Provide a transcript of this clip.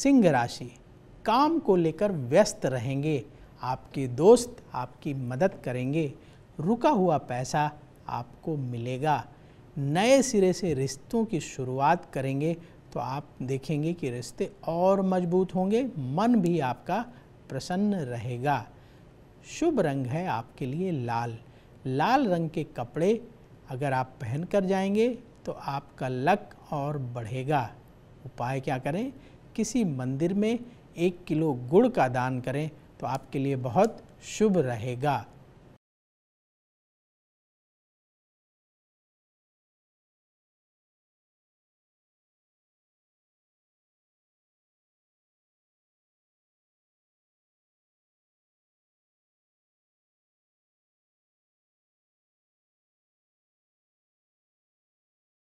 सिंह राशि काम को लेकर व्यस्त रहेंगे आपके दोस्त आपकी मदद करेंगे रुका हुआ पैसा आपको मिलेगा नए सिरे से रिश्तों की शुरुआत करेंगे तो आप देखेंगे कि रिश्ते और मजबूत होंगे मन भी आपका प्रसन्न रहेगा शुभ रंग है आपके लिए लाल लाल रंग के कपड़े अगर आप पहन कर जाएंगे तो आपका लक और बढ़ेगा उपाय क्या करें किसी मंदिर में एक किलो गुड़ का दान करें तो आपके लिए बहुत शुभ रहेगा